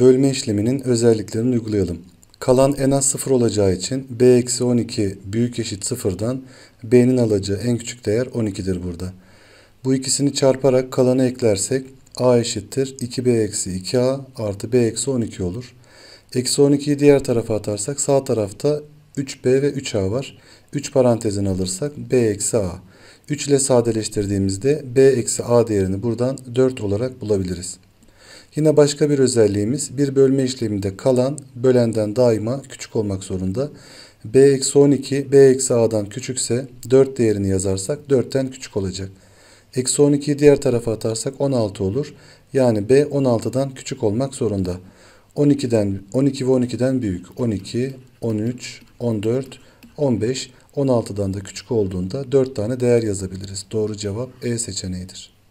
bölme işleminin özelliklerini uygulayalım. Kalan en az 0 olacağı için b-12 büyük eşit 0'dan b'nin alacağı en küçük değer 12'dir burada. Bu ikisini çarparak kalanı eklersek a eşittir 2b-2a artı b-12 olur. Eksi 12'yi diğer tarafa atarsak sağ tarafta 3b ve 3a var. 3 parantezin alırsak b-a. 3 ile sadeleştirdiğimizde b-a değerini buradan 4 olarak bulabiliriz. Yine başka bir özelliğimiz bir bölme işleminde kalan bölenden daima küçük olmak zorunda. B-12 B-A'dan küçükse 4 değerini yazarsak 4'ten küçük olacak. Eksi 12'yi diğer tarafa atarsak 16 olur. Yani B 16'dan küçük olmak zorunda. 12'den 12 ve 12'den büyük. 12, 13, 14, 15, 16'dan da küçük olduğunda 4 tane değer yazabiliriz. Doğru cevap E seçeneğidir.